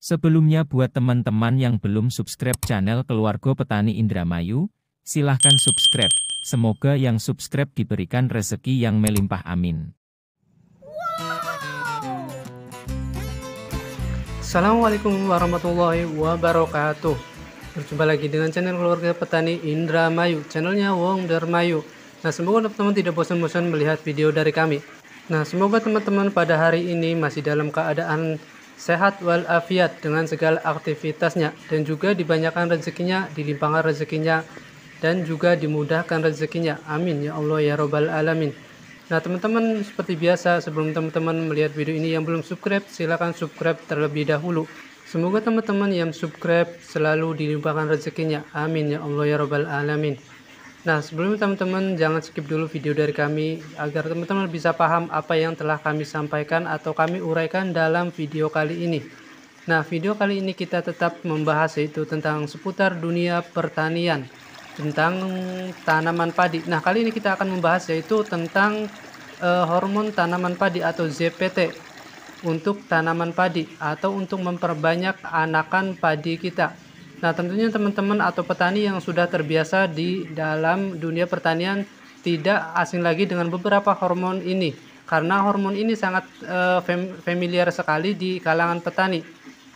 Sebelumnya buat teman-teman yang belum subscribe channel Keluarga Petani Indramayu, silahkan subscribe. Semoga yang subscribe diberikan rezeki yang melimpah amin. Assalamualaikum warahmatullahi wabarakatuh. Berjumpa lagi dengan channel Keluarga Petani Indramayu, channelnya Wong Dermayu. Nah, semoga teman-teman tidak bosan-bosan melihat video dari kami. Nah, semoga teman-teman pada hari ini masih dalam keadaan sehat walafiat dengan segala aktivitasnya dan juga dibanyakan rezekinya, dilimpahkan rezekinya dan juga dimudahkan rezekinya. Amin ya Allah ya robbal alamin. Nah teman-teman seperti biasa sebelum teman-teman melihat video ini yang belum subscribe silahkan subscribe terlebih dahulu. Semoga teman-teman yang subscribe selalu dilimpahkan rezekinya. Amin ya Allah ya robbal alamin. Nah, sebelumnya teman-teman jangan skip dulu video dari kami agar teman-teman bisa paham apa yang telah kami sampaikan atau kami uraikan dalam video kali ini. Nah, video kali ini kita tetap membahas itu tentang seputar dunia pertanian, tentang tanaman padi. Nah, kali ini kita akan membahas yaitu tentang e, hormon tanaman padi atau ZPT untuk tanaman padi atau untuk memperbanyak anakan padi kita. Nah, tentunya teman-teman atau petani yang sudah terbiasa di dalam dunia pertanian tidak asing lagi dengan beberapa hormon ini karena hormon ini sangat e, familiar sekali di kalangan petani.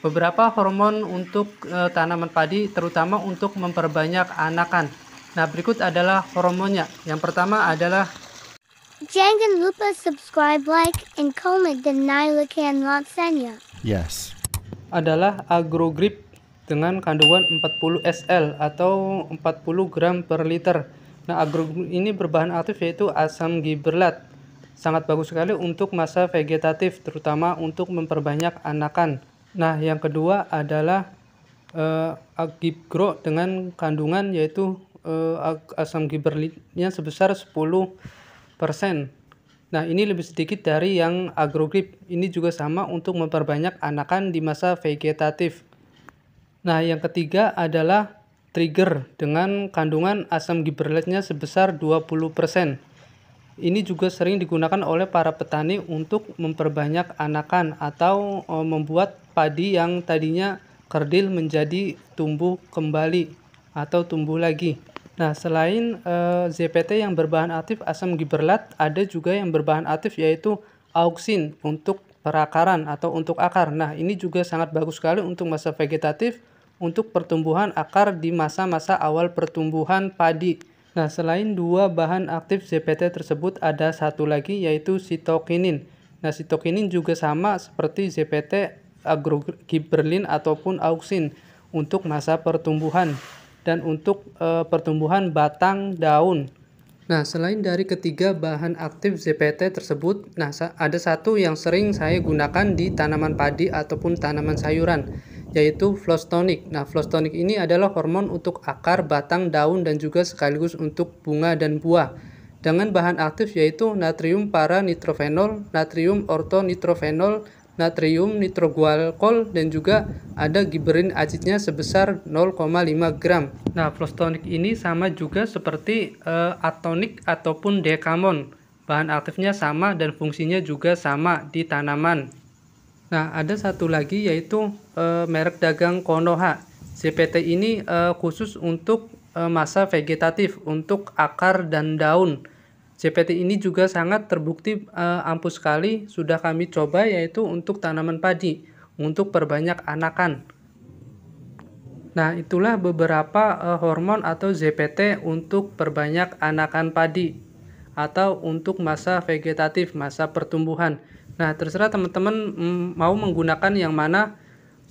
Beberapa hormon untuk e, tanaman padi terutama untuk memperbanyak anakan. Nah, berikut adalah hormonnya. Yang pertama adalah Jangan lupa subscribe, like, and comment dan nyalakan loncengnya. Yes. Adalah agrogrip dengan kandungan 40 SL atau 40 gram per liter. Nah, agro ini berbahan aktif yaitu asam giberlat. Sangat bagus sekali untuk masa vegetatif, terutama untuk memperbanyak anakan. Nah, yang kedua adalah uh, eh, agibgro dengan kandungan yaitu uh, asam giberlatnya sebesar 10%. Nah, ini lebih sedikit dari yang agrogrip. Ini juga sama untuk memperbanyak anakan di masa vegetatif. Nah, yang ketiga adalah trigger dengan kandungan asam giberlatnya sebesar 20%. Ini juga sering digunakan oleh para petani untuk memperbanyak anakan atau e, membuat padi yang tadinya kerdil menjadi tumbuh kembali atau tumbuh lagi. Nah, selain eh, ZPT yang berbahan aktif asam giberlat, ada juga yang berbahan aktif yaitu auksin untuk perakaran atau untuk akar. Nah, ini juga sangat bagus sekali untuk masa vegetatif untuk pertumbuhan akar di masa-masa awal pertumbuhan padi. Nah, selain dua bahan aktif ZPT tersebut ada satu lagi yaitu sitokinin. Nah, sitokinin juga sama seperti ZPT agrogiberlin ataupun auksin untuk masa pertumbuhan dan untuk e, pertumbuhan batang daun. Nah, selain dari ketiga bahan aktif ZPT tersebut, nah ada satu yang sering saya gunakan di tanaman padi ataupun tanaman sayuran, yaitu flostonik. Nah, flostonik ini adalah hormon untuk akar, batang, daun, dan juga sekaligus untuk bunga dan buah. Dengan bahan aktif yaitu natrium paranitrofenol, natrium ortonitrofenol, natrium nitrogualkol, dan juga ada giberin acidnya sebesar 0,5 gram. Nah, flostonik ini sama juga seperti uh, eh, atonik ataupun dekamon. Bahan aktifnya sama dan fungsinya juga sama di tanaman. Nah, ada satu lagi yaitu e, merek dagang Konoha. CPT ini e, khusus untuk e, masa vegetatif, untuk akar dan daun. CPT ini juga sangat terbukti e, ampuh sekali sudah kami coba yaitu untuk tanaman padi, untuk perbanyak anakan. Nah, itulah beberapa e, hormon atau ZPT untuk perbanyak anakan padi atau untuk masa vegetatif, masa pertumbuhan. Nah, terserah teman-teman mm, mau menggunakan yang mana.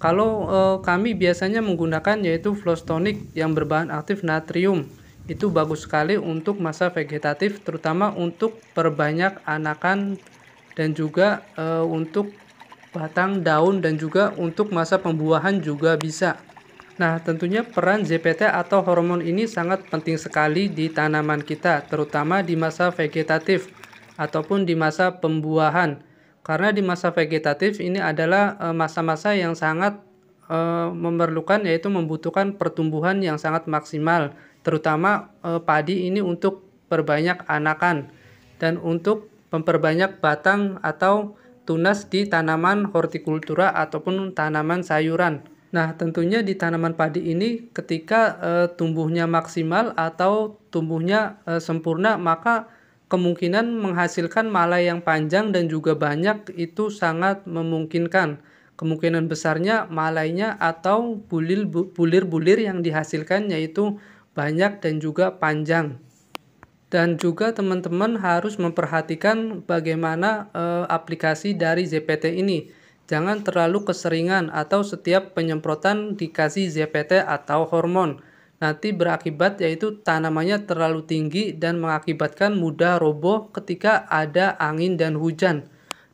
Kalau e, kami biasanya menggunakan yaitu flostonic yang berbahan aktif natrium. Itu bagus sekali untuk masa vegetatif terutama untuk perbanyak anakan dan juga e, untuk batang daun dan juga untuk masa pembuahan juga bisa. Nah, tentunya peran ZPT atau hormon ini sangat penting sekali di tanaman kita, terutama di masa vegetatif ataupun di masa pembuahan karena di masa vegetatif ini adalah e, masa-masa yang sangat e, memerlukan yaitu membutuhkan pertumbuhan yang sangat maksimal, terutama e, padi ini untuk perbanyak anakan dan untuk memperbanyak batang atau tunas di tanaman hortikultura ataupun tanaman sayuran. Nah, tentunya di tanaman padi ini ketika uh, tumbuhnya maksimal atau tumbuhnya uh, sempurna, maka kemungkinan menghasilkan malai yang panjang dan juga banyak itu sangat memungkinkan. Kemungkinan besarnya malainya atau bulir-bulir yang dihasilkan yaitu banyak dan juga panjang. Dan juga teman-teman harus memperhatikan bagaimana e, aplikasi dari ZPT ini. Jangan terlalu keseringan atau setiap penyemprotan dikasih ZPT atau hormon nanti berakibat yaitu tanamannya terlalu tinggi dan mengakibatkan mudah roboh ketika ada angin dan hujan.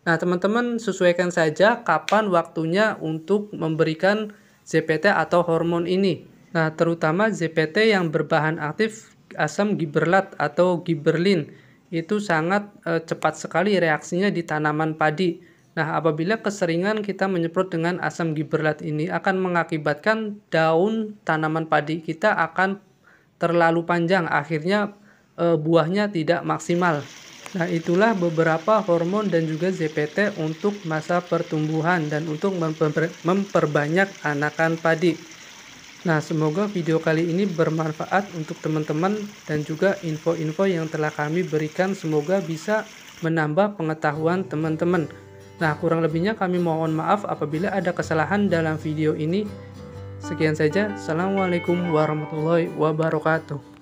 Nah, teman-teman sesuaikan saja kapan waktunya untuk memberikan ZPT atau hormon ini. Nah, terutama ZPT yang berbahan aktif asam giberlat atau giberlin itu sangat eh, cepat sekali reaksinya di tanaman padi. Nah, apabila keseringan kita menyemprot dengan asam giberlat ini akan mengakibatkan daun tanaman padi kita akan terlalu panjang, akhirnya e, buahnya tidak maksimal. Nah, itulah beberapa hormon dan juga ZPT untuk masa pertumbuhan dan untuk memper memperbanyak anakan padi. Nah, semoga video kali ini bermanfaat untuk teman-teman dan juga info-info yang telah kami berikan semoga bisa menambah pengetahuan teman-teman. Nah, kurang lebihnya kami mohon maaf apabila ada kesalahan dalam video ini. Sekian saja. Assalamualaikum warahmatullahi wabarakatuh.